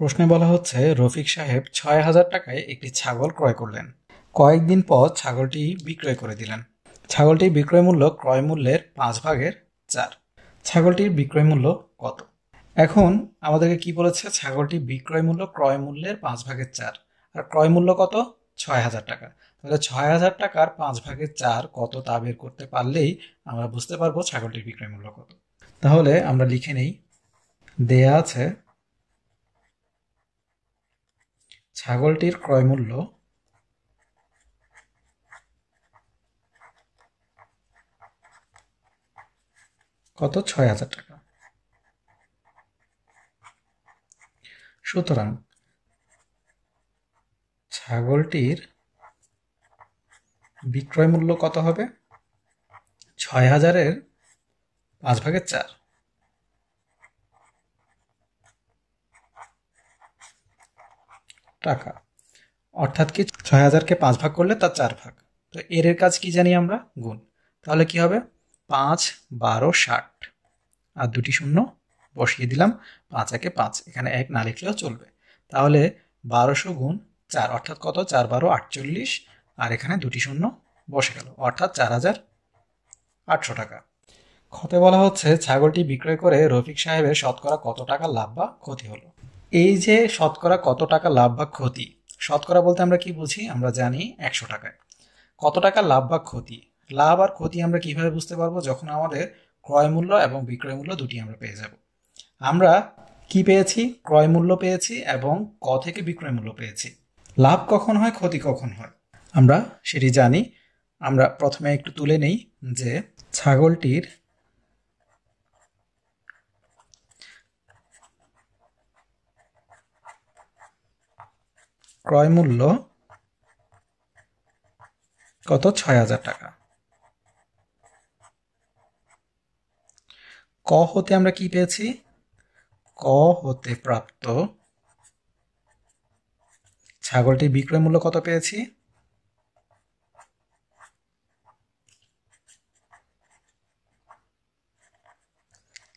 প্রশ্নে বলা হচ্ছে রফিক সাহেব ছয় হাজার টাকায় একটি ছাগল ক্রয় করলেন কয়েকদিন পর ছাগলটি বিক্রয় করে দিলেন ছাগলটির বিক্রয় মূল্য ক্রয় মূল্যের পাঁচ ভাগের চার ছাগলটির বিক্রয় মূল্য কত এখন আমাদেরকে কি বলেছে ছাগলটি বিক্রয় মূল্য ক্রয় মূল্যের পাঁচ ভাগের চার আর ক্রয় মূল্য কত ছয় হাজার টাকা তাহলে ছয় হাজার টাকার পাঁচ ভাগের চার কত তা বের করতে পারলেই আমরা বুঝতে পারবো ছাগলটির বিক্রয় মূল্য কত তাহলে আমরা লিখে নেই দেয়া আছে ছাগলটির ক্রয়মূল্য কত ছয় হাজার টাকা সুতরাং ছাগলটির বিক্রয় মূল্য কত হবে ছয় হাজারের পাঁচ ভাগের চার টাকা অর্থাৎ কি ছয় হাজারকে পাঁচ ভাগ করলে তার চার ভাগ তো এর কাজ কি জানি আমরা গুণ তাহলে কি হবে পাঁচ বারো ষাট আর দুটি শূন্য বসিয়ে দিলাম পাঁচ একে পাঁচ এখানে এক না লিখলেও চলবে তাহলে বারোশো গুণ চার অর্থাৎ কত চার বারো আটচল্লিশ আর এখানে দুটি শূন্য বসে গেল অর্থাৎ চার হাজার আটশো টাকা ক্ষতে বলা হচ্ছে ছাগলটি বিক্রয় করে রফিক সাহেবের শতকরা কত টাকা লাভ বা ক্ষতি হলো এই যে শতকরা কত টাকা লাভ বা ক্ষতি শতকরা বলতে আমরা কি বুঝি আমরা জানি একশো টাকায় কত টাকা লাভ বা ক্ষতি লাভ আর ক্ষতি আমরা কিভাবে বুঝতে পারবো যখন আমাদের ক্রয় মূল্য এবং বিক্রয় মূল্য দুটি আমরা পেয়ে যাব আমরা কি পেয়েছি ক্রয় মূল্য পেয়েছি এবং ক থেকে বিক্রয় মূল্য পেয়েছি লাভ কখন হয় ক্ষতি কখন হয় আমরা সেটি জানি আমরা প্রথমে একটু তুলে নেই যে ছাগলটির ক্রয় মূল্য কত ছয় হাজার টাকা ক হতে আমরা কি পেয়েছি ক হতে প্রাপ্ত ছাগলটির বিক্রয় মূল্য কত পেয়েছি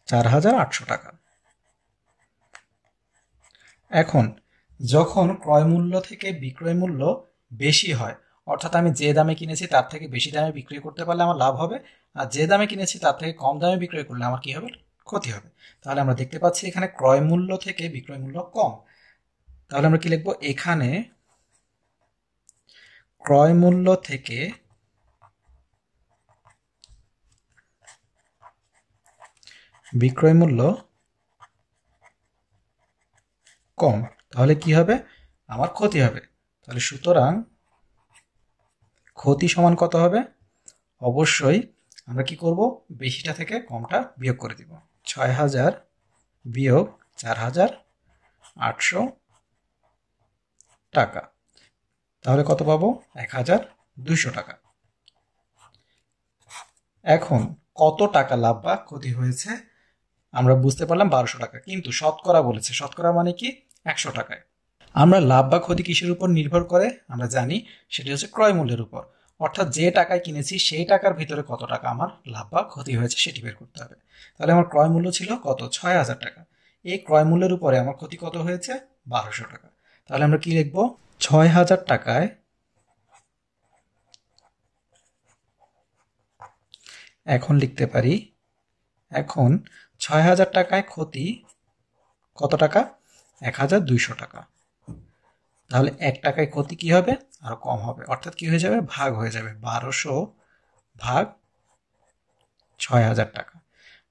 চার হাজার আটশো টাকা এখন যখন ক্রয় মূল্য থেকে বিক্রয় মূল্য বেশি হয় অর্থাৎ আমি যে দামে কিনেছি তার থেকে বেশি দামে বিক্রয় করতে পারলে আমার লাভ হবে আর যে দামে কিনেছি তার থেকে কম দামে বিক্রয় করলে আমার কী হবে ক্ষতি হবে তাহলে আমরা দেখতে পাচ্ছি এখানে ক্রয় মূল্য থেকে বিক্রয় মূল্য কম তাহলে আমরা কি লিখবো এখানে ক্রয় মূল্য থেকে বিক্রয় মূল্য কম তাহলে কি হবে আমার ক্ষতি হবে তাহলে সুতরাং ক্ষতি সমান কত হবে অবশ্যই আমরা কি করব বেশিটা থেকে কমটা বিয়োগ করে দিব ছয় হাজার বিয়োগ চার হাজার আটশো টাকা তাহলে কত পাবো এক হাজার দুশো টাকা এখন কত টাকা লাভ বা ক্ষতি হয়েছে আমরা বুঝতে পারলাম বারোশো টাকা কিন্তু শতকরা বলেছে শতকরা মানে কি একশো টাকায় আমরা লাভ বা ক্ষতি কিসের উপর নির্ভর করে আমরা জানি সেটি হচ্ছে ক্রয় মূল্যের উপর অর্থাৎ যে টাকায় কিনেছি সেই টাকার ভিতরে কত টাকা আমার লাভ বা ক্ষতি হয়েছে সেটি বের করতে হবে তাহলে আমার ক্রয় মূল্য ছিল কত ছয় হাজার টাকা এই ক্রয় মূল্যের উপরে আমার ক্ষতি কত হয়েছে বারোশো টাকা তাহলে আমরা কি লিখব ছয় হাজার টাকায় এখন লিখতে পারি এখন ছয় হাজার টাকায় ক্ষতি কত টাকা এক হাজার দুইশো টাকা তাহলে এক টাকায় ক্ষতি কি হবে আরও কম হবে অর্থাৎ কি হয়ে যাবে ভাগ হয়ে যাবে বারোশো ভাগ ছয় হাজার টাকা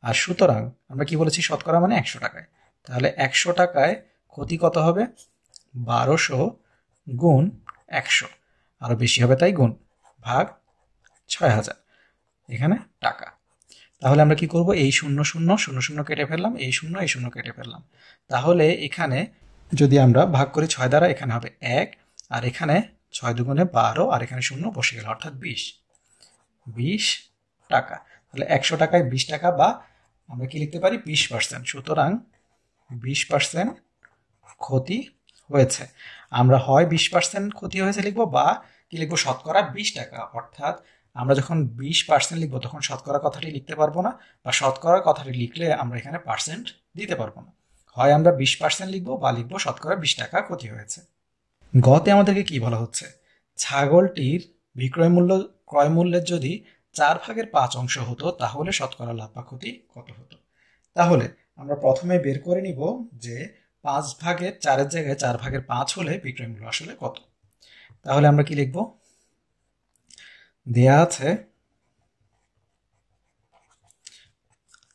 আর সুতরাং আমরা কি বলেছি শতকরা মানে একশো টাকায় তাহলে একশো টাকায় ক্ষতি কত হবে বারোশো গুণ একশো আরও বেশি হবে তাই গুণ ভাগ ছয় হাজার এখানে টাকা তাহলে আমরা কি করব এই শূন্য শূন্য শূন্য শূন্য কেটে ফেললাম এই শূন্য এই শূন্য কেটে ফেললাম তাহলে এখানে যদি আমরা ভাগ করি ছয় দ্বারা এখানে হবে এক আর এখানে ছয় দুগুণে বারো আর এখানে শূন্য বসে গেল অর্থাৎ বিশ বিশ টাকা তাহলে একশো টাকায় বিশ টাকা বা আমরা কি লিখতে পারি বিশ পার্সেন্ট সুতরাং বিশ পার্সেন্ট ক্ষতি হয়েছে আমরা হয় বিশ পার্সেন্ট ক্ষতি হয়েছে লিখবো বা কি লিখবো শতকরা বিশ টাকা অর্থাৎ আমরা যখন বিশ পার্সেন্ট লিখবো তখন শতকরা কথাটি লিখতে পারবো না বা শতকরা কথাটি লিখলে আমরা এখানে পার্সেন্ট দিতে পারবো না হয় আমরা বিশ পার্সেন্ট লিখবো বা লিখবো শতকরা বিশ টাকা ক্ষতি হয়েছে গতে আমাদেরকে কি বলা হচ্ছে ছাগলটির বিক্রয় মূল্য ক্রয় মূল্যের যদি চার ভাগের পাঁচ অংশ হতো তাহলে শতকরা লাভ বা ক্ষতি কত হতো তাহলে আমরা প্রথমে বের করে নিব যে পাঁচ ভাগের চারের জায়গায় চার ভাগের পাঁচ হলে বিক্রয় মূল্য আসলে কত তাহলে আমরা কি লিখবো দেয়া আছে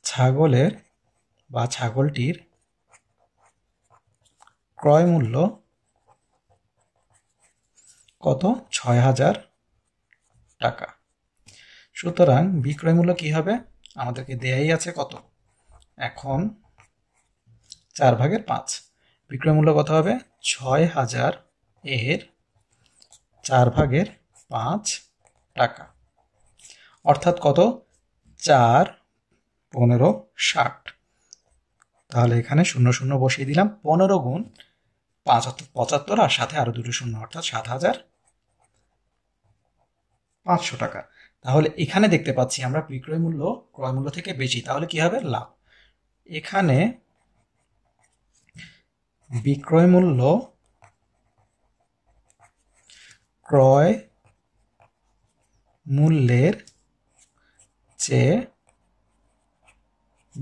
ছাগলের বা ছাগলটির ক্রয় মূল্য কত ছয় হাজার টাকা সুতরাং বিক্রয় মূল্য কী হবে আমাদেরকে দেয়াই আছে কত এখন চার ভাগের পাঁচ বিক্রয় মূল্য কত হবে ছয় হাজার এর চার ভাগের পাঁচ টাকা অর্থাৎ কত চার পনেরো ষাট তাহলে এখানে শূন্য শূন্য বসিয়ে দিলাম পনেরো গুণ পঁচাত্তর পঁচাত্তর আর সাথে আরও দুটো শূন্য অর্থাৎ সাত হাজার পাঁচশো টাকা তাহলে এখানে দেখতে পাচ্ছি আমরা বিক্রয় মূল্য ক্রয় মূল্য থেকে বেশি তাহলে কি হবে লাভ এখানে বিক্রয় মূল্য ক্রয় মূল্যের চেয়ে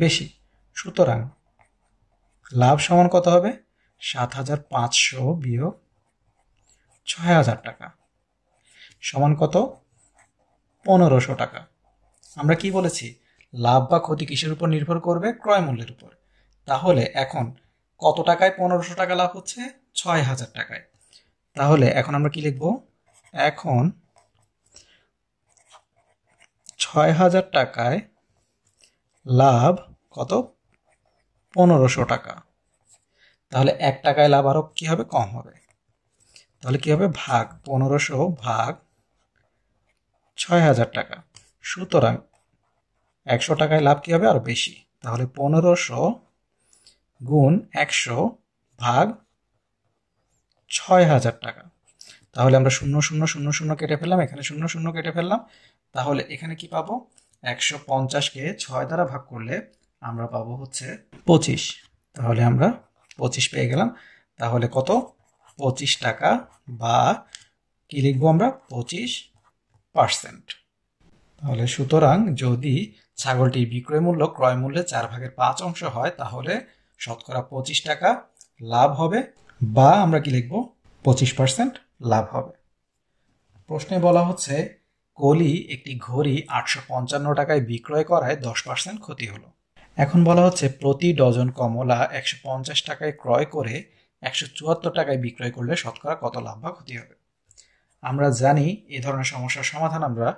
বেশি সুতরাং লাভ সমান কত হবে সাত হাজার পাঁচশো বিয়োগ ছয় হাজার টাকা সমান কত পনেরোশো টাকা আমরা কি বলেছি লাভ বা ক্ষতি কিসের উপর নির্ভর করবে ক্রয় মূল্যের উপর তাহলে এখন কত টাকায় পনেরোশো টাকা লাভ হচ্ছে ছয় হাজার টাকায় তাহলে এখন আমরা কি লিখব এখন ছয় হাজার টাকায় লাভ কত পনেরোশো টাকা তাহলে এক টাকায় লাভ আরও কী হবে কম হবে তাহলে কী হবে ভাগ পনেরোশো ভাগ ছয় হাজার টাকা সুতরাং একশো টাকায় লাভ কী হবে আরও বেশি তাহলে পনেরোশো গুণ একশো ভাগ ছয় হাজার টাকা তাহলে আমরা শূন্য শূন্য শূন্য শূন্য কেটে ফেললাম এখানে শূন্য শূন্য কেটে ফেললাম তাহলে এখানে কি পাবো একশো পঞ্চাশকে ছয় দ্বারা ভাগ করলে আমরা পাবো হচ্ছে পঁচিশ তাহলে আমরা পঁচিশ পেয়ে গেলাম তাহলে কত পঁচিশ টাকা বা কি লিখবো আমরা পঁচিশ পার্সেন্ট তাহলে সুতরাং যদি ছাগলটি বিক্রয় মূল্য ক্রয় মূল্যে চার ভাগের পাঁচ অংশ হয় তাহলে শতকরা পঁচিশ টাকা লাভ হবে বা আমরা কি লিখব পঁচিশ পার্সেন্ট লাভ হবে প্রশ্নে বলা হচ্ছে কোহলি একটি ঘড়ি আটশো পঞ্চান্ন টাকায় বিক্রয় করায় দশ পার্সেন্ট ক্ষতি হলো এখন বলা হচ্ছে প্রতি ডজন কমলা একশো পঞ্চাশ টাকায় ক্রয় করে একশো চুয়াত্তর টাকায় বিক্রয় করলে শতকরা কত লাভ বা ক্ষতি হবে আমরা জানি এ ধরনের সমস্যার সমাধান আমরা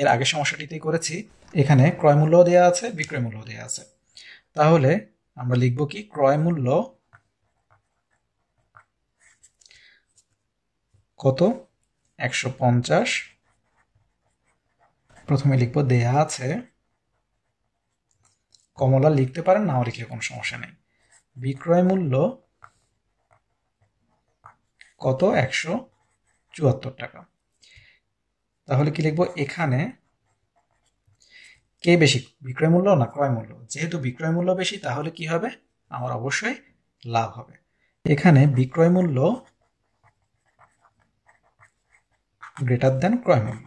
এর আগে সমস্যাটিতে করেছি এখানে ক্রয় মূল্য দেওয়া আছে বিক্রয় মূল্য দেওয়া আছে তাহলে আমরা লিখব কি ক্রয় মূল্য কত একশো পঞ্চাশ প্রথমে লিখব দেয়া আছে কমলা লিখতে পারেন নাও লিখলে কোনো সমস্যা নেই বিক্রয় মূল্য কত একশো চুয়াত্তর টাকা তাহলে কি লিখবো এখানে কে বেশি বিক্রয় মূল্য না ক্রয় মূল্য যেহেতু বিক্রয় মূল্য বেশি তাহলে কি হবে আমার অবশ্যই লাভ হবে এখানে বিক্রয় মূল্য গ্রেটার দেন ক্রয় মূল্য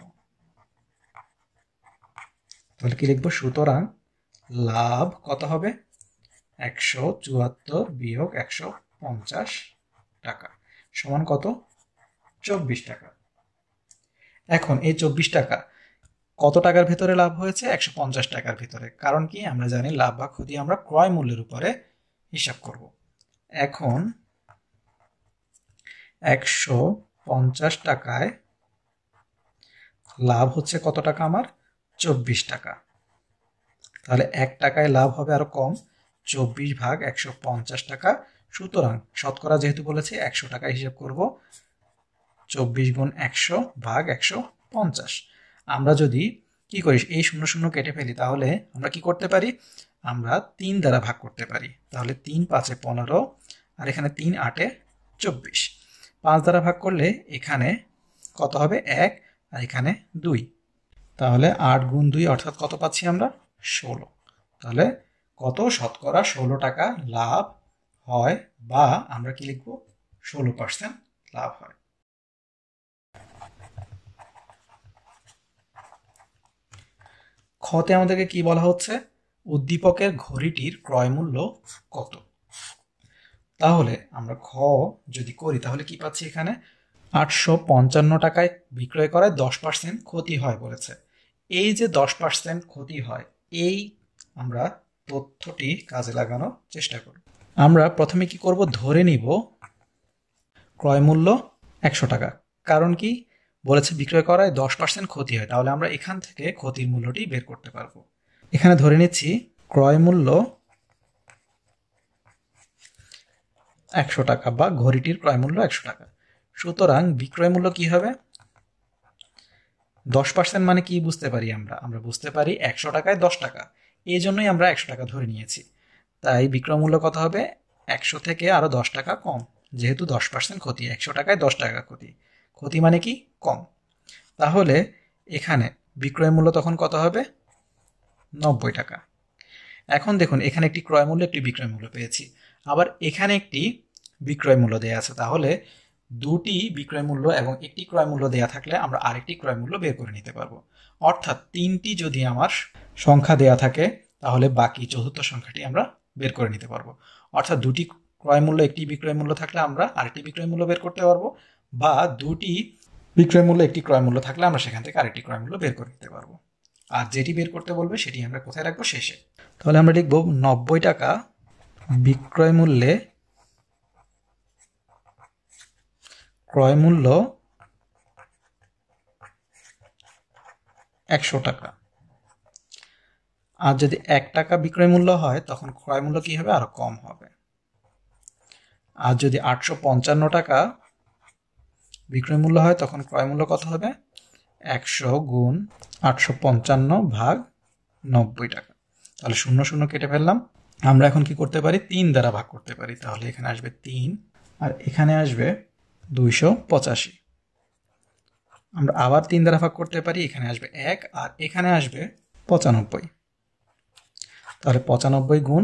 তাহলে কি লিখবো সুতরাং লাভ কত হবে একশো চুয়াত্তর বিয়োগ একশো পঞ্চাশ টাকা সমান কত চব্বিশ টাকা এখন এই চব্বিশ টাকা কত টাকার ভেতরে লাভ হয়েছে একশো পঞ্চাশ টাকার ভিতরে কারণ কি আমরা জানি লাভ বা ক্ষতি আমরা ক্রয় মূল্যের উপরে হিসাব করব এখন একশো পঞ্চাশ টাকায় লাভ হচ্ছে কত টাকা আমার চব্বিশ টাকা তাহলে এক টাকায় লাভ হবে আরও কম চব্বিশ ভাগ একশো পঞ্চাশ টাকা সুতরাং শতকরা যেহেতু বলেছে একশো টাকা হিসাব করব চব্বিশ গুণ একশো ভাগ একশো পঞ্চাশ আমরা যদি কি করি এই শূন্য শূন্য কেটে ফেলি তাহলে আমরা কি করতে পারি আমরা তিন দ্বারা ভাগ করতে পারি তাহলে তিন পাঁচে পনেরো আর এখানে তিন আটে চব্বিশ পাঁচ দ্বারা ভাগ করলে এখানে কত হবে এক আর এখানে দুই তাহলে আট গুণ দুই অর্থাৎ কত পাচ্ছি আমরা ষোলো তাহলে কত শতকরা ষোলো টাকা লাভ হয় বা আমরা কি লিখব ষোলো পার্সেন্ট লাভ হয় ক্ষতে আমাদেরকে কি বলা হচ্ছে উদ্দীপকের ঘড়িটির ক্রয় মূল্য কত তাহলে আমরা খ যদি করি তাহলে কি পাচ্ছি এখানে আটশো পঞ্চান্ন টাকায় বিক্রয় করায় দশ পার্সেন্ট ক্ষতি হয় বলেছে এই যে দশ পার্সেন্ট ক্ষতি হয় এই আমরা তথ্যটি কাজে লাগানোর চেষ্টা করব আমরা প্রথমে কি করব ধরে নিব ক্রয় মূল্য একশো টাকা কারণ কি বলেছে বিক্রয় করায় দশ পার্সেন্ট ক্ষতি হয় তাহলে আমরা এখান থেকে ক্ষতির মূল্যটি বের করতে পারবো এখানে ধরে নিচ্ছি ক্রয় মূল্য একশো টাকা বা ঘড়িটির ক্রয় মূল্য একশো টাকা সুতরাং বিক্রয় মূল্য কী হবে দশ পার্সেন্ট মানে কি বুঝতে পারি আমরা আমরা বুঝতে পারি একশো টাকায় দশ টাকা এই জন্যই আমরা একশো টাকা ধরে নিয়েছি তাই বিক্রম মূল্য কত হবে একশো থেকে আরও দশ টাকা কম যেহেতু দশ পার্সেন্ট ক্ষতি একশো টাকায় দশ টাকা ক্ষতি ক্ষতি মানে কি কম তাহলে এখানে বিক্রয় মূল্য তখন কত হবে নব্বই টাকা এখন দেখুন এখানে একটি ক্রয় মূল্য একটি বিক্রয় মূল্য পেয়েছি আবার এখানে একটি বিক্রয় মূল্য দেওয়া আছে তাহলে দুটি বিক্রয় মূল্য এবং একটি ক্রয় মূল্য দেয়া থাকলে আমরা আরেকটি ক্রয় মূল্য বের করে নিতে পারবো অর্থাৎ তিনটি যদি আমার সংখ্যা দেয়া থাকে তাহলে বাকি চতুর্থ সংখ্যাটি আমরা বের করে নিতে পারবো অর্থাৎ দুটি ক্রয় মূল্য একটি বিক্রয় মূল্য থাকলে আমরা আরেকটি বিক্রয় মূল্য বের করতে পারবো বা দুটি বিক্রয় মূল্য একটি ক্রয় মূল্য থাকলে আমরা সেখান থেকে আরেকটি ক্রয় মূল্য বের করে নিতে পারবো আর যেটি বের করতে বলবে সেটি আমরা কোথায় রাখবো শেষে তাহলে আমরা লিখবো নব্বই টাকা বিক্রয় মূল্যে ক্রয়মূল্য একশো টাকা আর যদি এক টাকা বিক্রয় মূল্য হয় তখন ক্রয় মূল্য কী হবে আরও কম হবে আর যদি আটশো পঞ্চান্ন টাকা বিক্রয় মূল্য হয় তখন ক্রয় মূল্য কত হবে একশো গুণ আটশো পঞ্চান্ন ভাগ নব্বই টাকা তাহলে শূন্য শূন্য কেটে ফেললাম আমরা এখন কি করতে পারি তিন দ্বারা ভাগ করতে পারি তাহলে এখানে আসবে তিন আর এখানে আসবে দুইশো পঁচাশি আমরা আবার তিন দ্বারা ভাগ করতে পারি এখানে আসবে এক আর এখানে আসবে পঁচানব্বই তাহলে পঁচানব্বই গুণ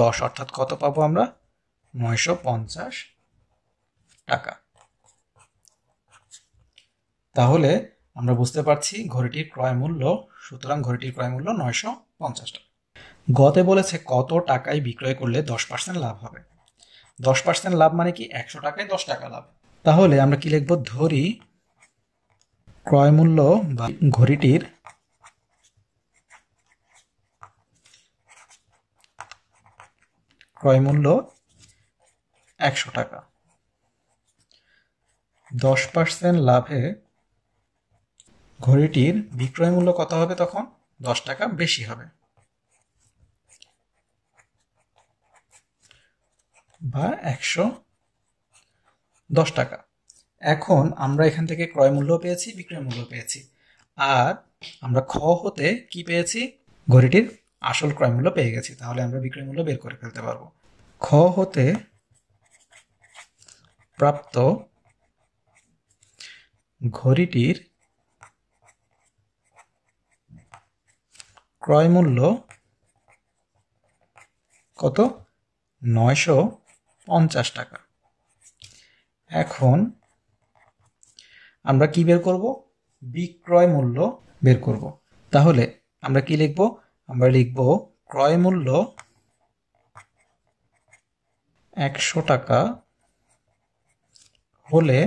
দশ অর্থাৎ কত পাবো আমরা নয়শো পঞ্চাশ টাকা তাহলে আমরা বুঝতে পারছি ঘড়িটির ক্রয় মূল্য সুতরাং ঘড়িটির ক্রয় মূল্য নয়শো পঞ্চাশ টাকা গতে বলেছে কত টাকায় বিক্রয় করলে দশ পার্সেন্ট লাভ হবে দশ পার্সেন্ট লাভ মানে কি একশো টাকায় দশ টাকা লাভ তাহলে আমরা কি লিখব ধরি ক্রয়মূল্য বা ঘড়িটির ক্রয়মূল্য একশো টাকা দশ পার্সেন্ট লাভে ঘড়িটির বিক্রয় মূল্য কত হবে তখন দশ টাকা বেশি হবে বা একশো দশ টাকা এখন আমরা এখান থেকে ক্রয় মূল্য পেয়েছি বিক্রয় মূল্য পেয়েছি আর আমরা খ হতে কি পেয়েছি ঘড়িটির আসল ক্রয় মূল্য পেয়ে গেছি তাহলে আমরা বিক্রয় মূল্য বের করে ফেলতে পারবো খ হতে প্রাপ্ত ঘড়িটির ক্রয় মূল্য কত নয়শো পঞ্চাশ টাকা এখন আমরা কি বের করব বিক্রয় মূল্য বের করব তাহলে আমরা কি লিখব আমরা লিখব ক্রয় মূল্য একশো টাকা হলে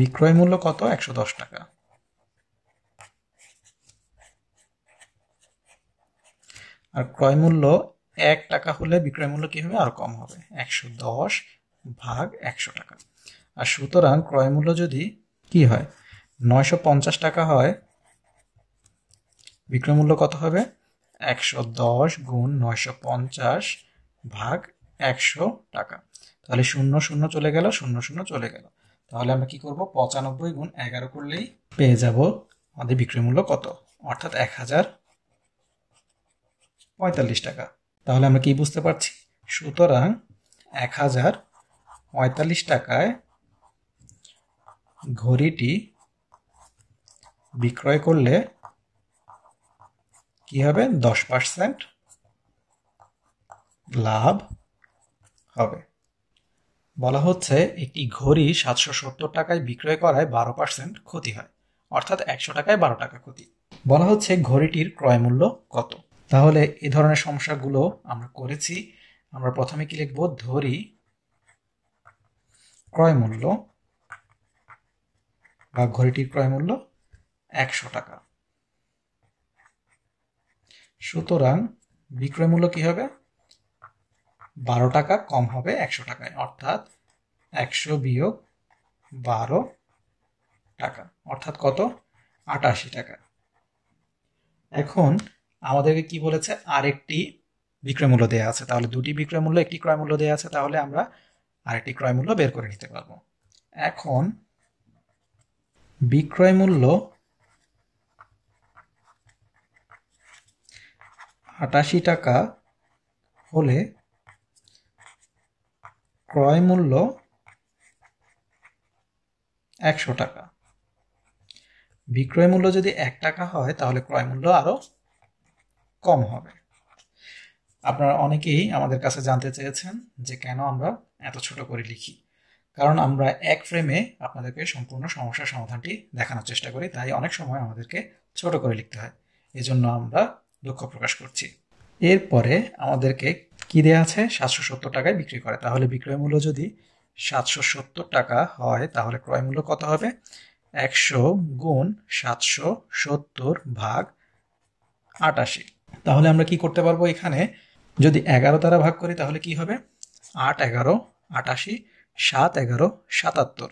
বিক্রয় মূল্য কত একশো দশ টাকা আর ক্রয় মূল্য এক টাকা হলে বিক্রয় মূল্য কি হবে আর কম হবে একশো দশ ভাগ একশো টাকা আর সুতরাং ক্রয়মূল্য যদি কি হয় নয়শো পঞ্চাশ টাকা হয় বিক্রয়মূল্য কত হবে একশো দশ গুণ নয়শো পঞ্চাশ ভাগ একশো টাকা তাহলে শূন্য শূন্য চলে গেল শূন্য শূন্য চলে গেল তাহলে আমরা কি করব পঁচানব্বই গুণ এগারো করলেই পেয়ে যাব আমাদের বিক্রয়মূল্য কত অর্থাৎ এক হাজার পঁয়তাল্লিশ টাকা তাহলে আমরা কি বুঝতে পারছি সুতরাং এক হাজার পঁয়তাল্লিশ টাকায় ঘড়িটি বিক্রয় করলে কি হবে দশ পার্সেন্ট লাভ হবে বলা হচ্ছে একটি ঘড়ি সাতশো সত্তর টাকায় বিক্রয় করায় বারো পার্সেন্ট ক্ষতি হয় অর্থাৎ একশো টাকায় বারো টাকা ক্ষতি বলা হচ্ছে ঘড়িটির ক্রয় মূল্য কত তাহলে এ ধরনের সমস্যাগুলো আমরা করেছি আমরা প্রথমে কি লিখবো ধরি ক্রয় মূল্য বা ঘড়িটির ক্রয় মূল্য একশো টাকা সুতরাং বিক্রয় মূল্য কি হবে বারো টাকা কম হবে একশো টাকায় অর্থাৎ একশো বিয়োগ বারো টাকা অর্থাৎ কত আটাশি টাকা এখন আমাদেরকে কি বলেছে আরেকটি বিক্রয় মূল্য দেওয়া আছে তাহলে দুটি বিক্রয় মূল্য একটি ক্রয় মূল্য দেওয়া আছে তাহলে আমরা আরেকটি ক্রয় মূল্য বের করে নিতে পারবো এখন বিক্রয় মূল্য আটাশি টাকা হলে ক্রয় মূল্য একশো টাকা বিক্রয় মূল্য যদি এক টাকা হয় তাহলে ক্রয় মূল্য আরও কম হবে আপনারা অনেকেই আমাদের কাছে জানতে চেয়েছেন যে কেন আমরা এত ছোট করে লিখি কারণ আমরা এক ফ্রেমে আপনাদেরকে সম্পূর্ণ সমস্যার সমাধানটি দেখানোর চেষ্টা করি তাই অনেক সময় আমাদেরকে ছোট করে লিখতে হয় এজন্য আমরা দুঃখ প্রকাশ করছি এরপরে আমাদেরকে কি দেওয়া আছে সাতশো সত্তর টাকায় বিক্রি করে তাহলে বিক্রয় মূল্য যদি সাতশো সত্তর টাকা হয় তাহলে ক্রয় মূল্য কত হবে একশো গুণ সাতশো সত্তর ভাগ আটাশি তাহলে আমরা কি করতে পারবো এখানে যদি এগারো দ্বারা ভাগ করি তাহলে কি হবে আট এগারো আটাশি সাত এগারো সাতাত্তর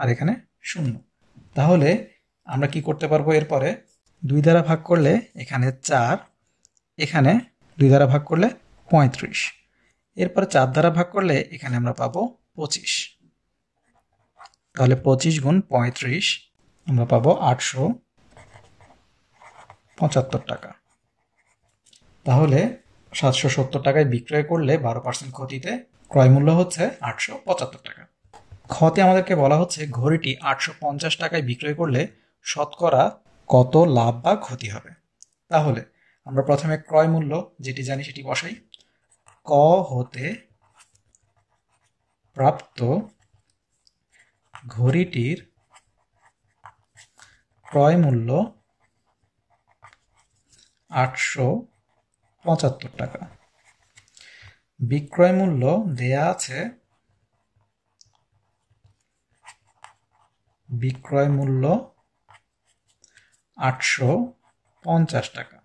আর এখানে শূন্য তাহলে আমরা কি করতে পারবো এরপরে দুই দ্বারা ভাগ করলে এখানে চার এখানে দুই দ্বারা ভাগ করলে পঁয়ত্রিশ এরপরে চার দ্বারা ভাগ করলে এখানে আমরা পাবো পঁচিশ তাহলে পঁচিশ গুণ পঁয়ত্রিশ আমরা পাবো আটশো পঁচাত্তর টাকা তাহলে সাতশো সত্তর টাকায় বিক্রয় করলে বারো পার্সেন্ট ক্ষতিতে ক্রয় মূল্য হচ্ছে আটশো পঁচাত্তর টাকা ক্ষতি আমাদেরকে বলা হচ্ছে ঘড়িটি আটশো পঞ্চাশ টাকায় বিক্রয় করলে শতকরা কত লাভ বা ক্ষতি হবে তাহলে আমরা প্রথমে ক্রয় মূল্য যেটি জানি সেটি বসাই ক হতে প্রাপ্ত ঘড়িটির ক্রয় মূল্য আটশো পঁচাত্তর টাকা বিক্রয় মূল্য দেয়া আছে বিক্রয় মূল্য আটশো পঞ্চাশ টাকা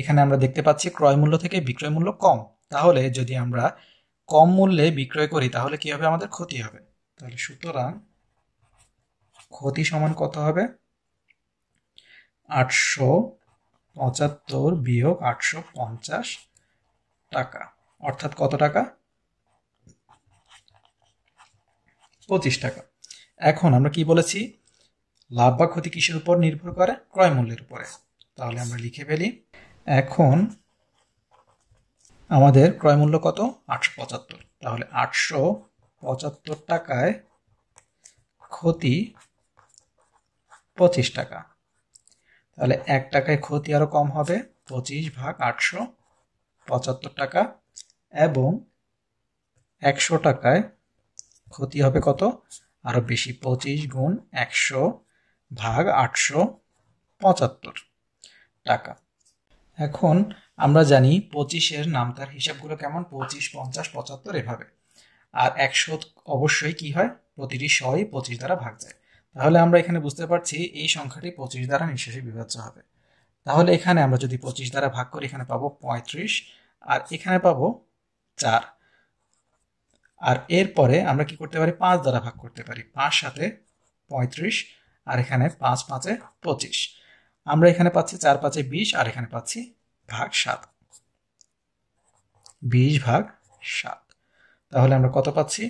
এখানে আমরা দেখতে পাচ্ছি ক্রয় মূল্য থেকে বিক্রয় মূল্য কম তাহলে যদি আমরা কম মূল্যে বিক্রয় করি তাহলে কি হবে আমাদের ক্ষতি হবে তাহলে সুতরাং ক্ষতি সমান কত হবে আটশো পঁচাত্তর বিয়োগ আটশো পঞ্চাশ টাকা অর্থাৎ কত টাকা পঁচিশ টাকা এখন আমরা কি বলেছি লাভ বা ক্ষতি কিসের উপর নির্ভর করে ক্রয় মূল্যের উপরে তাহলে আমরা লিখে ফেলি এখন আমাদের ক্রয় মূল্য কত আটশো পঁচাত্তর তাহলে আটশো পঁচাত্তর টাকায় ক্ষতি পঁচিশ টাকা তাহলে এক টাকায় ক্ষতি আরও কম হবে পঁচিশ ভাগ আটশো পঁচাত্তর টাকা এবং একশো টাকায় ক্ষতি হবে কত আরও বেশি পঁচিশ গুণ একশো ভাগ আটশো পঁচাত্তর টাকা এখন আমরা জানি পঁচিশের নামতার হিসাবগুলো কেমন পঁচিশ পঞ্চাশ পঁচাত্তর এভাবে আর একশো অবশ্যই কি হয় প্রতিটি শয় পঁচিশ দ্বারা ভাগ যায় তাহলে আমরা এখানে বুঝতে পারছি এই সংখ্যাটি পঁচিশ দ্বারা নিঃশেষে বিভাজ্য হবে তাহলে এখানে আমরা যদি পঁচিশ দ্বারা ভাগ করি এখানে পাবো পঁয়ত্রিশ আর এখানে পাবো চার আর এরপরে আমরা কি করতে পারি পাঁচ দ্বারা ভাগ করতে পারি পাঁচ সাথে পঁয়ত্রিশ আর এখানে পাঁচ পাঁচে পঁচিশ আমরা এখানে পাচ্ছি চার পাঁচে বিশ আর এখানে পাচ্ছি ভাগ সাত বিশ ভাগ সাত তাহলে আমরা কত পাচ্ছি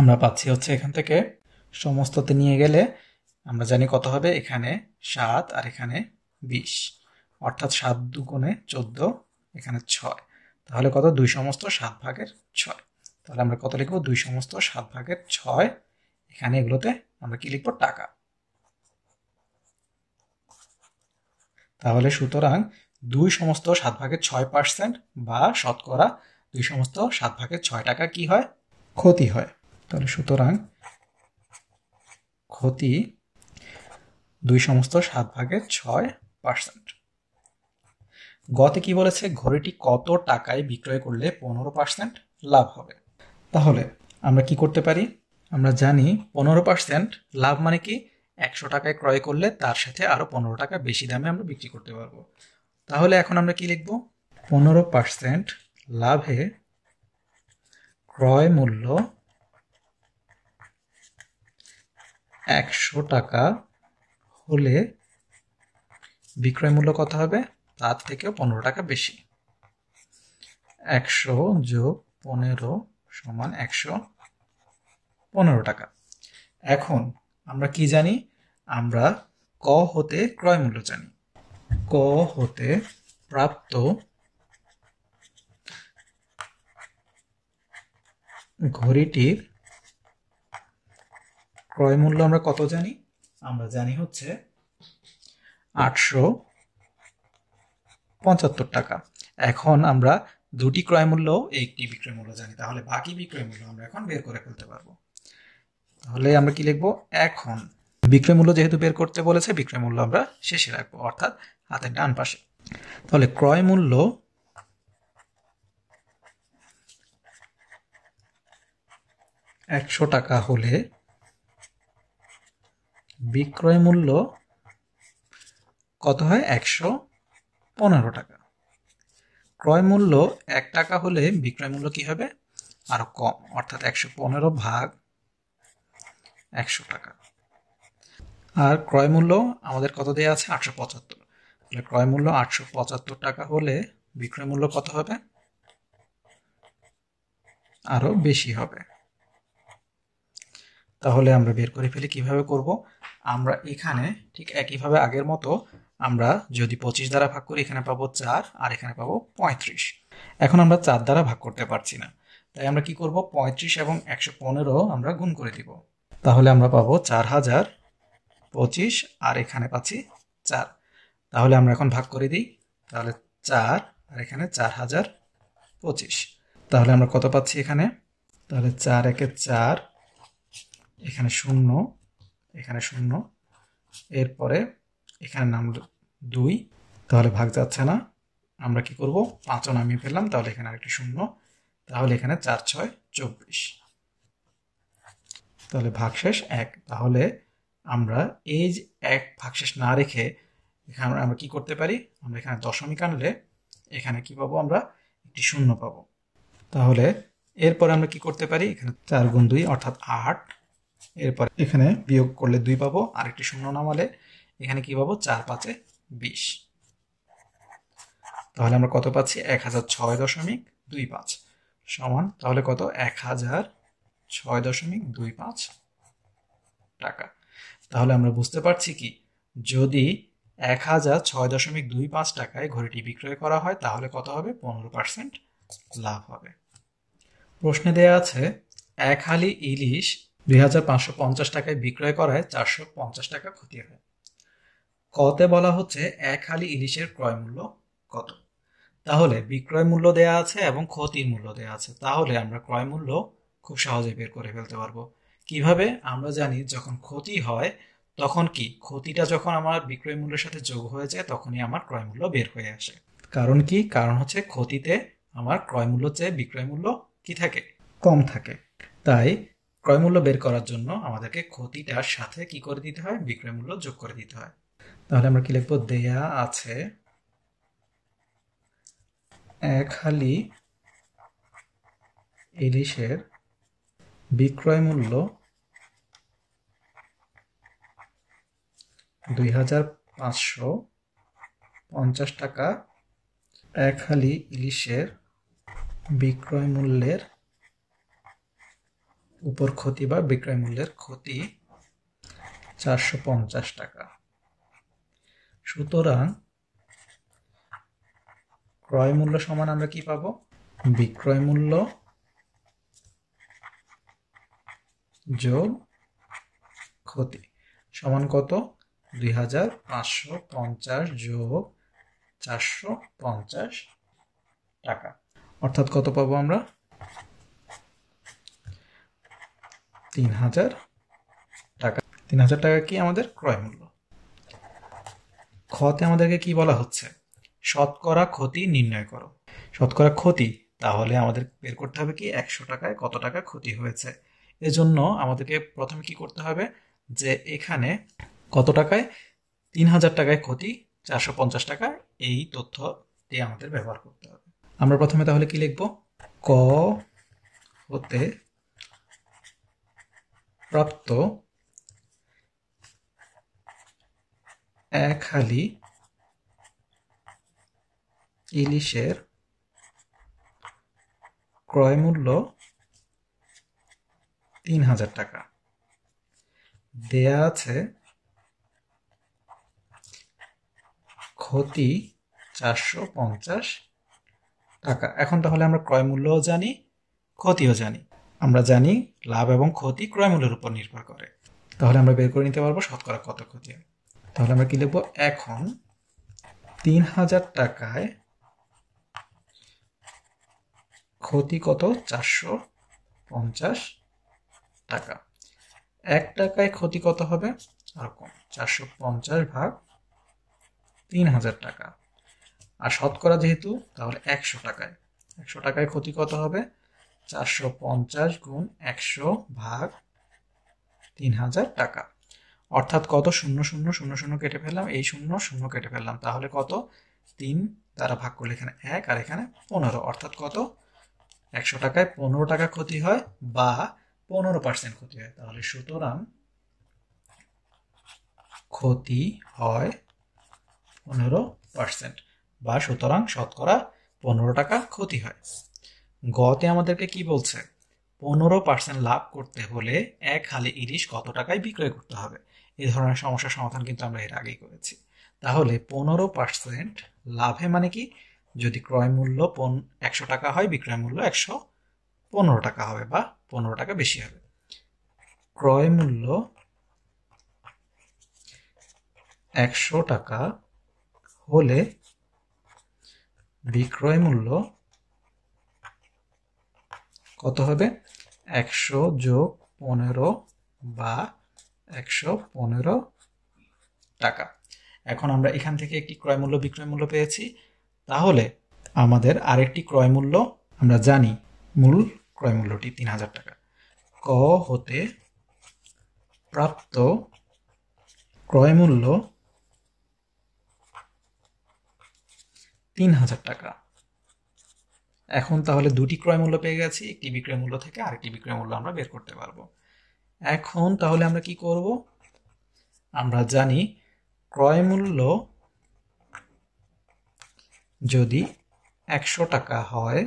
আমরা পাচ্ছি হচ্ছে এখান থেকে সমস্ততে নিয়ে গেলে আমরা জানি কত হবে এখানে সাত আর এখানে বিশ অর্থাৎ সাত দুগুণে চোদ্দ এখানে ছয় তাহলে কত দুই সমস্ত সাত ভাগের ছয় তাহলে আমরা কত লিখবো দুই সমস্ত সাত ভাগের ছয় এখানে এগুলোতে আমরা কি লিখবো টাকা তাহলে সুতরাং দুই সমস্ত সাত ভাগের ছয় পার্সেন্ট বা শতকরা দুই সমস্ত সাত ভাগের ছয় টাকা কি হয় ক্ষতি হয় তাহলে সুতরাং ক্ষতি দুই সমস্ত সাত ভাগে ছয় পার্সেন্ট গতে কি বলেছে ঘড়িটি কত টাকায় বিক্রয় করলে পনেরো পার্সেন্ট লাভ হবে তাহলে আমরা কি করতে পারি আমরা জানি পনেরো পার্সেন্ট লাভ মানে কি একশো টাকায় ক্রয় করলে তার সাথে আরও পনেরো টাকা বেশি দামে আমরা বিক্রি করতে পারবো তাহলে এখন আমরা কি লিখব পনেরো পার্সেন্ট লাভে ক্রয় মূল্য একশো টাকা হলে বিক্রয় মূল্য কত হবে তার থেকেও পনেরো টাকা বেশি একশো যোগ পনেরো সমান একশো পনেরো টাকা এখন আমরা কি জানি আমরা ক হতে ক্রয় মূল্য জানি ক হতে প্রাপ্ত ঘড়িটির ক্রয় মূল্য আমরা কত জানি আমরা জানি হচ্ছে আটশো পঁচাত্তর টাকা এখন আমরা দুটি ক্রয় মূল্য একটি বিক্রয় মূল্য জানি তাহলে বাকি বিক্রয় মূল্য আমরা এখন বের করে ফেলতে পারবো তাহলে আমরা কি লিখবো এখন বিক্রয় মূল্য যেহেতু বের করতে বলেছে বিক্রয় মূল্য আমরা শেষে রাখবো অর্থাৎ হাতের ডান পাশে তাহলে ক্রয় মূল্য একশো টাকা হলে বিক্রয় মূল্য কত হয় একশো পনেরো টাকা ক্রয় মূল্য এক টাকা হলে বিক্রয় মূল্য কি হবে আরো কম অর্থাৎ একশো পনেরো ভাগ একশো টাকা আর ক্রয় মূল্য আমাদের কত দেওয়া আছে আটশো পঁচাত্তর তাহলে ক্রয় মূল্য আটশো পঁচাত্তর টাকা হলে বিক্রয় মূল্য কত হবে আরো বেশি হবে তাহলে আমরা বের করে ফেলি কিভাবে করবো আমরা এখানে ঠিক একইভাবে আগের মতো আমরা যদি পঁচিশ দ্বারা ভাগ করি এখানে পাবো চার আর এখানে পাবো পঁয়ত্রিশ এখন আমরা চার দ্বারা ভাগ করতে পারছি না তাই আমরা কি করব পঁয়ত্রিশ এবং একশো পনেরো আমরা গুণ করে দিব তাহলে আমরা পাবো চার হাজার পঁচিশ আর এখানে পাচ্ছি চার তাহলে আমরা এখন ভাগ করে দিই তাহলে চার আর এখানে চার হাজার পঁচিশ তাহলে আমরা কত পাচ্ছি এখানে তাহলে চার একে চার এখানে শূন্য এখানে শূন্য এরপরে এখানে নাম দুই তাহলে ভাগ যাচ্ছে না আমরা কি করব পাঁচও নামিয়ে ফেললাম তাহলে এখানে আরেকটি শূন্য তাহলে এখানে চার ছয় চব্বিশ তাহলে ভাগশেষ এক তাহলে আমরা এই যে এক ভাগশেষ না রেখে এখানে আমরা কি করতে পারি আমরা এখানে দশমিক আনলে এখানে কি পাবো আমরা একটি শূন্য পাবো তাহলে এরপরে আমরা কি করতে পারি এখানে চার গুণ দুই অর্থাৎ আট এরপর এখানে বিয়োগ করলে দুই পাবো আরেকটি শূন্য নামালে এখানে কি পাবো চার পাঁচে বিশ তাহলে আমরা কত পাচ্ছি এক হাজার ছয় দশমিক দুই পাঁচ সমান তাহলে কত এক হাজার ছয় দশমিক দুই পাঁচ টাকা তাহলে আমরা বুঝতে পারছি কি যদি এক হাজার ছয় দশমিক দুই পাঁচ টাকায় ঘড়িটি বিক্রয় করা হয় তাহলে কত হবে পনেরো পার্সেন্ট লাভ হবে প্রশ্নে দেয়া আছে এক হালি ইলিশ দুই টাকায় বিক্রয় করায় চারশো টাকা ক্ষতি হয় কতে বলা হচ্ছে এক হালি ইলিশের ক্রয় মূল্য কত তাহলে বিক্রয় মূল্য দেয়া আছে এবং ক্ষতির মূল্য দেয়া আছে তাহলে আমরা ক্রয় মূল্য খুব সহজে বের করে ফেলতে পারবো কিভাবে আমরা জানি যখন ক্ষতি হয় তখন কি ক্ষতিটা যখন আমার বিক্রয় মূল্যের সাথে যোগ হয়ে যায় তখনই আমার ক্রয় মূল্য বের হয়ে আসে কারণ কি কারণ হচ্ছে ক্ষতিতে আমার ক্রয় মূল্য চেয়ে বিক্রয় মূল্য কি থাকে কম থাকে তাই ক্রয় মূল্য বের করার জন্য আমাদেরকে ক্ষতিটার সাথে কি করে দিতে হয় বিক্রয় মূল্য যোগ করে দিতে হয় তাহলে আমরা কি লিখবো দেয়া আছে এক হালি ইলিশের বিক্রয় মূল্য দুই হাজার পাঁচশো পঞ্চাশ টাকা এক হালি ইলিশের বিক্রয় মূল্যের উপর ক্ষতি বা বিক্রয় মূল্যের ক্ষতি চারশো পঞ্চাশ টাকা সুতরাং ক্রয় মূল্য সমান আমরা কি পাবো বিক্রয় মূল্য যোগ ক্ষতি সমান কত দুই হাজার পাঁচশো পঞ্চাশ যোগ চারশো পঞ্চাশ টাকা অর্থাৎ কত পাবো আমরা তিন হাজার টাকা তিন হাজার টাকা কি আমাদের ক্রয় মূল্য ক্ষতে আমাদেরকে কি বলা হচ্ছে শতকরা ক্ষতি নির্ণয় করো শতকরা ক্ষতি তাহলে আমাদের বের করতে হবে কি একশো টাকায় কত টাকা ক্ষতি হয়েছে এজন্য আমাদেরকে প্রথমে কি করতে হবে যে এখানে কত টাকায় তিন হাজার টাকায় ক্ষতি চারশো পঞ্চাশ টাকা এই তথ্য দিয়ে আমাদের ব্যবহার করতে হবে আমরা প্রথমে তাহলে কি লিখব ক হতে প্রাপ্ত এক হালি ইলিশের ক্রয়মূল্য তিন হাজার টাকা দেয়া আছে ক্ষতি চারশো পঞ্চাশ টাকা এখন তাহলে আমরা ক্রয় মূল্যও জানি ক্ষতিও জানি আমরা জানি লাভ এবং ক্ষতি ক্রয়মূল্যের উপর নির্ভর করে তাহলে আমরা বের করে নিতে পারবো শতকরা কত ক্ষতি তাহলে আমরা কি লিখব এখন তিন হাজার টাকায় ক্ষতি কত চারশো পঞ্চাশ টাকা এক টাকায় ক্ষতি কত হবে এরকম চারশো পঞ্চাশ ভাগ তিন হাজার টাকা আর শতকরা যেহেতু তাহলে একশো টাকায় একশো টাকায় ক্ষতি কত হবে চারশো পঞ্চাশ গুণ একশো ভাগ তিন হাজার টাকা অর্থাৎ কত শূন্য শূন্য শূন্য শূন্য কেটে ফেললাম এই শূন্য শূন্য কেটে ফেললাম তাহলে কত তিন তারা ভাগ করলে এখানে এক আর এখানে পনেরো অর্থাৎ কত একশো টাকায় পনেরো টাকা ক্ষতি হয় বা পনেরো পার্সেন্ট ক্ষতি হয় তাহলে সুতরাং ক্ষতি হয় পনেরো পার্সেন্ট বা সুতরাং শতকরা পনেরো টাকা ক্ষতি হয় গতে আমাদেরকে কি বলছে পনেরো পার্সেন্ট লাভ করতে হলে এক হালি ইলিশ কত টাকায় বিক্রয় করতে হবে এ ধরনের সমস্যার সমাধান কিন্তু আমরা এর আগেই করেছি তাহলে পনেরো পার্সেন্ট লাভে মানে কি যদি ক্রয় মূল্য একশো টাকা হয় বিক্রয় মূল্য একশো পনেরো টাকা হবে বা পনেরো টাকা বেশি হবে ক্রয় মূল্য একশো টাকা হলে বিক্রয় মূল্য কত হবে একশো যোগ পনেরো বা একশো পনেরো টাকা এখন আমরা এখান থেকে একটি ক্রয়মূল্য বিক্রয়মূল্য পেয়েছি তাহলে আমাদের আরেকটি ক্রয়মূল্য আমরা জানি মূল ক্রয়মূল্যটি তিন হাজার টাকা ক হতে প্রাপ্ত ক্রয়মূল্য তিন হাজার টাকা এখন তাহলে দুটি ক্রয় মূল্য পেয়ে গেছি একটি বিক্রয় মূল্য থেকে আরেকটি বিক্রয় মূল্য আমরা বের করতে পারবো এখন তাহলে আমরা কি করব আমরা জানি ক্রয় মূল্য যদি একশো টাকা হয়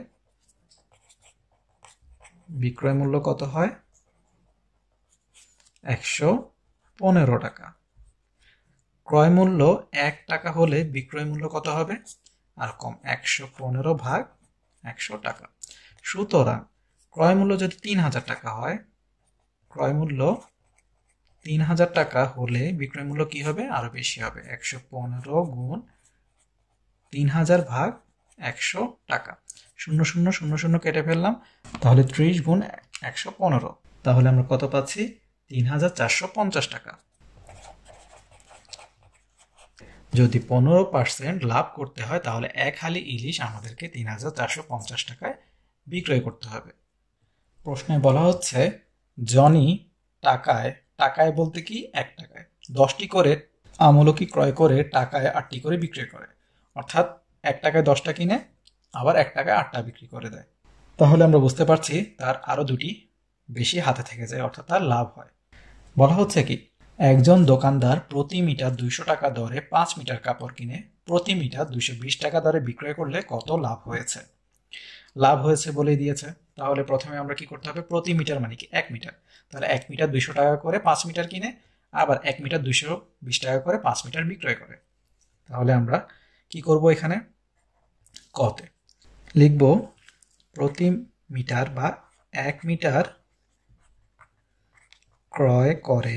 বিক্রয় মূল্য কত হয় একশো পনেরো টাকা ক্রয় মূল্য এক টাকা হলে বিক্রয় মূল্য কত হবে আর কম একশো পনেরো ভাগ একশো টাকা সুতরাং ক্রয় মূল্য যদি তিন হাজার টাকা হয় ক্রয় মূল্য তিন হাজার টাকা হলে বিক্রয় মূল্য কি হবে আরো বেশি হবে একশো পনেরো গুণ তিন হাজার ভাগ একশো টাকা শূন্য শূন্য শূন্য শূন্য কেটে ফেললাম তাহলে ত্রিশ গুণ একশো পনেরো তাহলে আমরা কত পাচ্ছি তিন হাজার চারশো পঞ্চাশ টাকা যদি পনেরো পার্সেন্ট লাভ করতে হয় তাহলে এক হালি ইলিশ আমাদেরকে তিন হাজার চারশো পঞ্চাশ টাকায় বিক্রয় করতে হবে প্রশ্নে বলা হচ্ছে জনি টাকায় টাকায় বলতে কি এক টাকায় দশটি করে আমলকি ক্রয় করে টাকায় আটটি করে বিক্রয় করে অর্থাৎ এক টাকায় দশটা কিনে আবার এক টাকায় আটটা বিক্রি করে দেয় তাহলে আমরা বুঝতে পারছি তার আরও দুটি বেশি হাতে থেকে যায় অর্থাৎ তার লাভ হয় বলা হচ্ছে কি একজন দোকানদার প্রতি মিটার দুইশো টাকা দরে পাঁচ মিটার কাপড় কিনে প্রতি মিটার দুইশো বিশ টাকা দরে বিক্রয় করলে কত লাভ হয়েছে লাভ হয়েছে বলে দিয়েছে তাহলে প্রথমে আমরা কি করতে হবে প্রতি মিটার মানে কি এক মিটার তাহলে এক মিটার দুইশো টাকা করে পাঁচ মিটার কিনে আবার এক মিটার দুইশো বিশ টাকা করে পাঁচ মিটার বিক্রয় করে তাহলে আমরা কি করব এখানে কতে লিখব প্রতি মিটার বা এক মিটার ক্রয় করে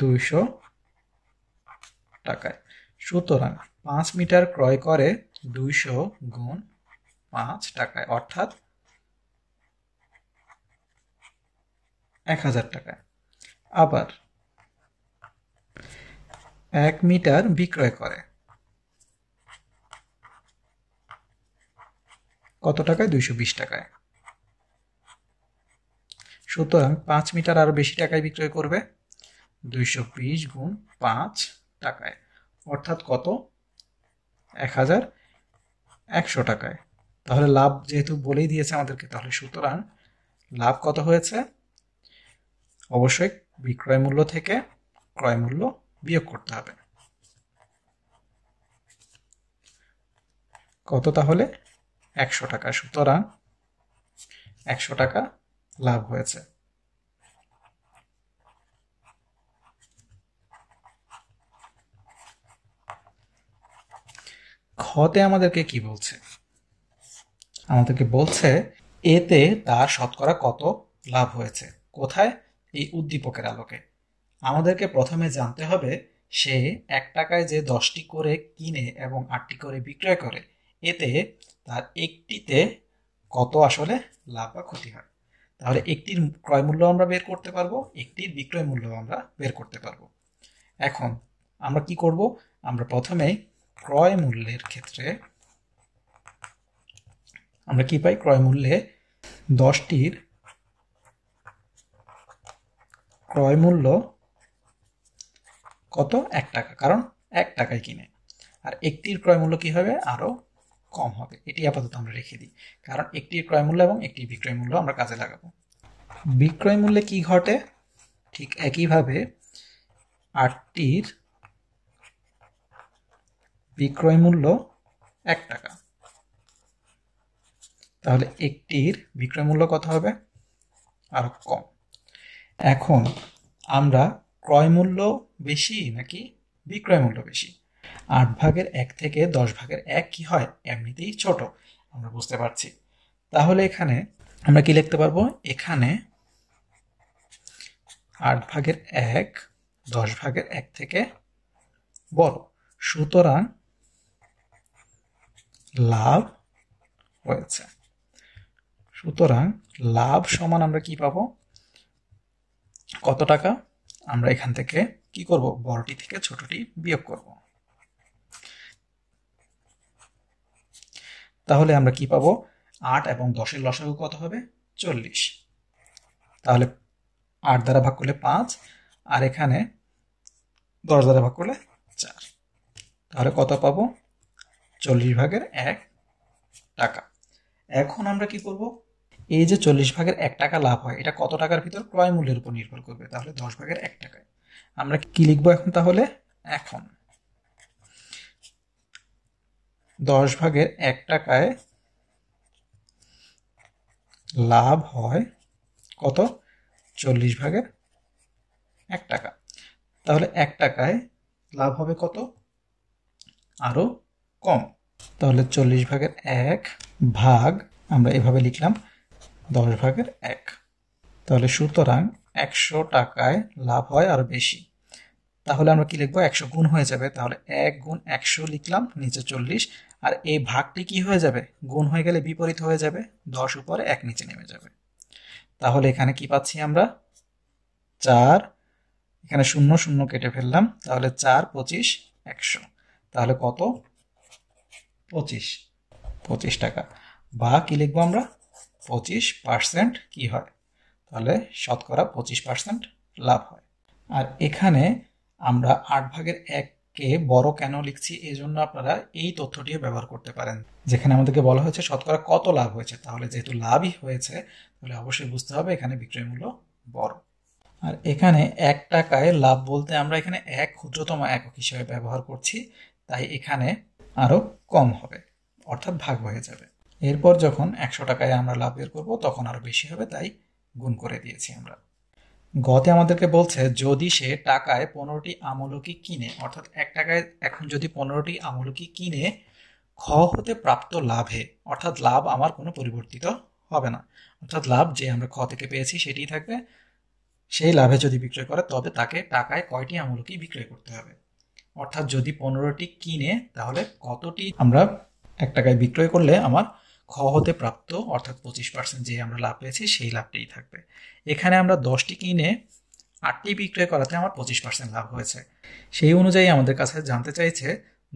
দুইশো টাকায় সুতরাং পাঁচ মিটার ক্রয় করে দুইশো গুণ পাঁচ টাকায় অর্থাৎ এক হাজার টাকায় আবার এক মিটার বিক্রয় করে কত টাকায় দুইশো বিশ টাকায় সুতরাং পাঁচ মিটার আরো বেশি টাকায় বিক্রয় করবে দুইশো বিশ গুণ পাঁচ টাকায় অর্থাৎ কত এক হাজার একশো টাকায় তাহলে লাভ যেহেতু বলেই দিয়েছে আমাদেরকে তাহলে সুতরাং লাভ কত হয়েছে অবশ্যই বিক্রয় মূল্য থেকে ক্রয় মূল্য বিয়োগ করতে হবে কত তাহলে একশো টাকা সুতরাং একশো টাকা লাভ হয়েছে হতে আমাদেরকে কি বলছে আমাদেরকে বলছে এতে তার শতকরা কত লাভ হয়েছে কোথায় এই উদ্দীপকের আলোকে আমাদেরকে প্রথমে জানতে হবে সে এক টাকায় যে দশটি করে কিনে এবং আটটি করে বিক্রয় করে এতে তার একটিতে কত আসলে লাভ বা ক্ষতি হয় তাহলে একটির ক্রয় মূল্য আমরা বের করতে পারবো একটির বিক্রয় মূল্য আমরা বের করতে পারবো এখন আমরা কি করব আমরা প্রথমে ক্রয় মূল্যের ক্ষেত্রে আমরা কি পাই ক্রয় মূল্যে দশটির ক্রয় মূল্য কত এক টাকা কারণ এক টাকায় কিনে আর একটির ক্রয় মূল্য কী হবে আরও কম হবে এটি আপাতত আমরা রেখে দিই কারণ একটির ক্রয় মূল্য এবং একটি বিক্রয় মূল্য আমরা কাজে লাগাবো বিক্রয় মূল্যে কি ঘটে ঠিক একইভাবে আটটির বিক্রয় মূল্য এক টাকা তাহলে একটির বিক্রয় মূল্য কত হবে আরও কম এখন আমরা ক্রয় মূল্য বেশি নাকি বিক্রয় মূল্য বেশি আট ভাগের এক থেকে দশ ভাগের এক কি হয় এমনিতেই ছোট আমরা বুঝতে পারছি তাহলে এখানে আমরা কি লিখতে পারবো এখানে আট ভাগের এক দশ ভাগের এক থেকে বড় সুতরাং লাভ হয়েছে সুতরাং লাভ সমান আমরা কি পাবো কত টাকা আমরা এখান থেকে কি করব বড়টি থেকে ছোটটি বিয়োগ করব তাহলে আমরা কি পাবো আট এবং দশের লসাগু কত হবে চল্লিশ তাহলে আট দ্বারা ভাগ করলে পাঁচ আর এখানে দশ দ্বারা ভাগ করলে চার তাহলে কত পাবো চল্লিশ ভাগের এক টাকা এখন আমরা কি করব এই যে চল্লিশ ভাগের এক টাকা লাভ হয় এটা কত টাকার ভিতর ক্রয় মূল্যের উপর নির্ভর করবে তাহলে দশ ভাগের এক টাকায় আমরা কি লিখবো এখন তাহলে এখন দশ ভাগের এক টাকায় লাভ হয় কত চল্লিশ ভাগের এক টাকা তাহলে এক টাকায় লাভ হবে কত আরও কম তাহলে চল্লিশ ভাগের এক ভাগ আমরা এভাবে লিখলাম দশ ভাগের এক তাহলে সুতরাং একশো টাকায় লাভ হয় আর বেশি তাহলে আমরা কি লিখবো একশো গুণ হয়ে যাবে তাহলে এক গুণ একশো লিখলাম নিচে চল্লিশ আর এই ভাগটি কি হয়ে যাবে গুণ হয়ে গেলে বিপরীত হয়ে যাবে দশ উপরে এক নিচে নেমে যাবে তাহলে এখানে কি পাচ্ছি আমরা চার এখানে শূন্য শূন্য কেটে ফেললাম তাহলে চার পঁচিশ একশো তাহলে কত পঁচিশ পঁচিশ টাকা বা কী লিখবো আমরা পঁচিশ পার্সেন্ট কী হয় তাহলে শতকরা পঁচিশ পার্সেন্ট লাভ হয় আর এখানে আমরা আট ভাগের এককে বড় কেন লিখছি এই জন্য আপনারা এই তথ্যটিও ব্যবহার করতে পারেন যেখানে আমাদেরকে বলা হয়েছে শতকরা কত লাভ হয়েছে তাহলে যেহেতু লাভই হয়েছে তাহলে অবশ্যই বুঝতে হবে এখানে বিক্রয় মূল্য বড় আর এখানে এক টাকায় লাভ বলতে আমরা এখানে এক ক্ষুদ্রতম একক হিসাবে ব্যবহার করছি তাই এখানে আরও কম হবে অর্থাৎ ভাগ হয়ে যাবে এরপর যখন একশো টাকায় আমরা লাভ বের করবো তখন আরও বেশি হবে তাই গুণ করে দিয়েছি আমরা গতে আমাদেরকে বলছে যদি সে টাকায় পনেরোটি আমলকি কিনে অর্থাৎ এক টাকায় এখন যদি পনেরোটি আমলকি কিনে খ হতে প্রাপ্ত লাভে অর্থাৎ লাভ আমার কোনো পরিবর্তিত হবে না অর্থাৎ লাভ যে আমরা খ থেকে পেয়েছি সেটিই থাকবে সেই লাভে যদি বিক্রয় করে তবে তাকে টাকায় কয়টি আমলকি বিক্রয় করতে হবে অর্থাৎ যদি পনেরোটি কিনে তাহলে কতটি আমরা এক টাকায় বিক্রয় করলে আমার খ হতে প্রাপ্ত অর্থাৎ পঁচিশ পার্সেন্ট যে আমরা লাভ পেয়েছি সেই লাভটাই থাকবে এখানে আমরা দশটি কিনে আটটি বিক্রয় করাতে আমার পঁচিশ পার্সেন্ট লাভ হয়েছে সেই অনুযায়ী আমাদের কাছে জানতে চাইছে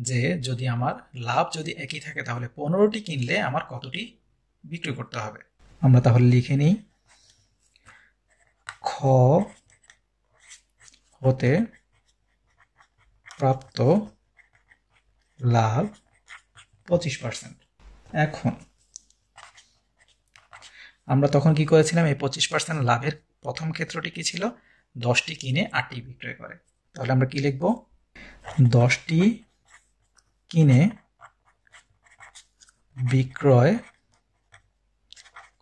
যে যদি আমার লাভ যদি একই থাকে তাহলে পনেরোটি কিনলে আমার কতটি বিক্রি করতে হবে আমরা তাহলে লিখে নিই খ হতে প্রাপ্ত লাভ পঁচিশ পার্সেন্ট এখন আমরা তখন কি করেছিলাম এই পঁচিশ পার্সেন্ট লাভের প্রথম ক্ষেত্রটি কি ছিল দশটি কিনে আটটি বিক্রয় করে তাহলে আমরা কি লিখব দশটি কিনে বিক্রয়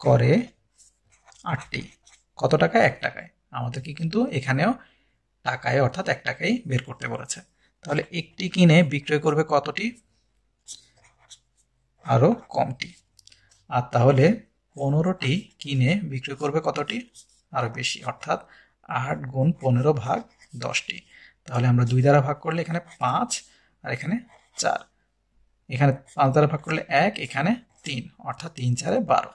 করে আটটি কত টাকায় এক টাকায় আমাদেরকে কিন্তু এখানেও টাকায় অর্থাৎ এক টাকাই বের করতে বলেছে তাহলে একটি কিনে বিক্রয় করবে কতটি আরও কমটি আর তাহলে পনেরোটি কিনে বিক্রয় করবে কতটি আরও বেশি অর্থাৎ আট গুণ পনেরো ভাগ দশটি তাহলে আমরা দুই দ্বারা ভাগ করলে এখানে পাঁচ আর এখানে চার এখানে পাঁচ দ্বারা ভাগ করলে এক এখানে তিন অর্থাৎ তিন চারে বারো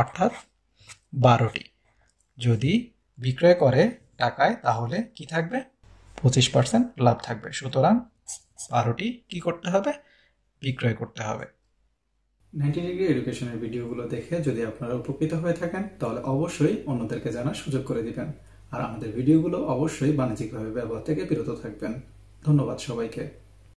অর্থাৎ বারোটি যদি বিক্রয় করে টাকায় তাহলে কি থাকবে পঁচিশ পার্সেন্ট লাভ থাকবে সুতরাং বারোটি কি করতে হবে বিক্রয় করতে হবে নাইনটি ডিগ্রি এডুকেশনের ভিডিওগুলো দেখে যদি আপনারা উপকৃত হয়ে থাকেন তাহলে অবশ্যই অন্যদেরকে জানার সুযোগ করে দিবেন আর আমাদের ভিডিওগুলো অবশ্যই বাণিজ্যিকভাবে ব্যবহার থেকে বিরত থাকবেন ধন্যবাদ সবাইকে